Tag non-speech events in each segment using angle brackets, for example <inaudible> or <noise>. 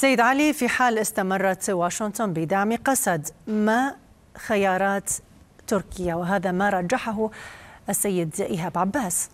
سيد علي في حال استمرت واشنطن بدعم قسد ما خيارات تركيا وهذا ما رجحه السيد إيهاب عباس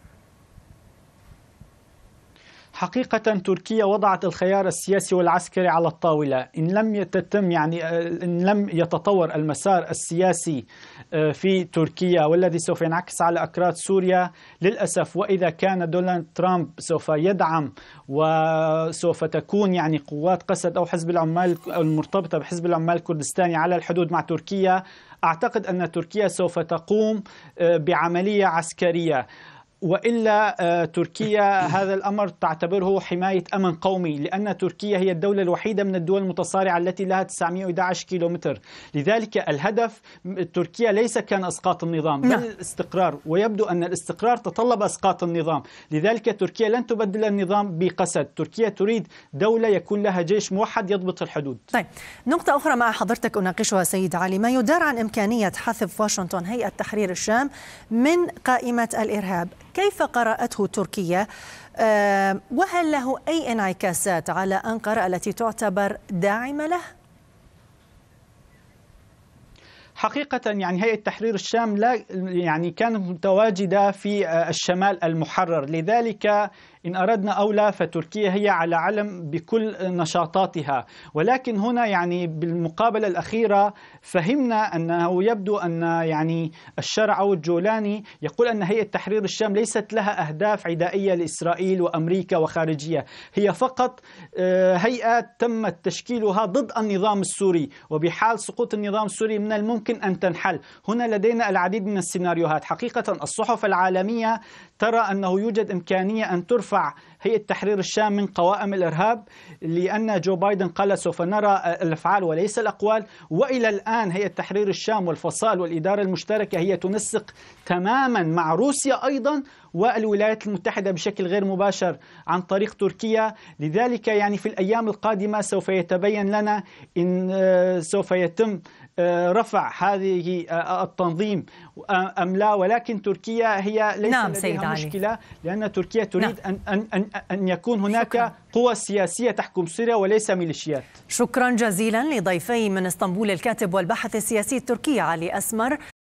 حقيقة تركيا وضعت الخيار السياسي والعسكري على الطاولة إن لم يتم يعني آه، إن لم يتطور المسار السياسي آه، في تركيا والذي سوف ينعكس على أكراد سوريا للأسف وإذا كان دونالد ترامب سوف يدعم وسوف تكون يعني قوات قسد أو حزب العمال المرتبطة بحزب العمال الكردستاني على الحدود مع تركيا أعتقد أن تركيا سوف تقوم آه، بعملية عسكرية والا آه، تركيا <coughs> هذا الامر تعتبره حمايه امن قومي لان تركيا هي الدوله الوحيده من الدول المتصارعه التي لها 911 كيلومتر لذلك الهدف تركيا ليس كان اسقاط النظام بل نعم. الاستقرار ويبدو ان الاستقرار تطلب اسقاط النظام لذلك تركيا لن تبدل النظام بقسد تركيا تريد دوله يكون لها جيش موحد يضبط الحدود طيب نقطه اخرى مع حضرتك اناقشها سيد علي ما يدار عن امكانيه حذف واشنطن هيئه تحرير الشام من قائمه الارهاب كيف قرأته تركيا آه، وهل له أي انعكاسات على أنقرة التي تعتبر داعمة له؟ حقيقة يعني هيئة تحرير الشام لا يعني كانت متواجدة في الشمال المحرر لذلك إن أردنا أو لا فتركيا هي على علم بكل نشاطاتها ولكن هنا يعني بالمقابلة الأخيرة فهمنا أنه يبدو أن يعني الشرع أو الجولاني يقول أن هيئة تحرير الشام ليست لها أهداف عدائية لإسرائيل وأمريكا وخارجية هي فقط آه، هيئة تم تشكيلها ضد النظام السوري وبحال سقوط النظام السوري من الممكن أن تنحل هنا لدينا العديد من السيناريوهات حقيقة الصحف العالمية ترى أنه يوجد إمكانية أن ترفع هيئة تحرير الشام من قوائم الإرهاب لأن جو بايدن قال سوف نرى الأفعال وليس الأقوال وإلى الآن هيئة تحرير الشام والفصائل والإدارة المشتركة هي تنسق تماما مع روسيا أيضا والولايات المتحدة بشكل غير مباشر عن طريق تركيا لذلك يعني في الأيام القادمة سوف يتبين لنا إن آه، سوف يتم آه، رفع هذه آه، التنظيم أم لا ولكن تركيا هي ليس نعم لديها مشكلة لأن تركيا تريد نعم. أن أن, أن, أن يكون هناك شكرا. قوى سياسية تحكم سوريا وليس ميليشيات شكرا جزيلا لضيفي من اسطنبول الكاتب والباحث السياسي التركي علي أسمر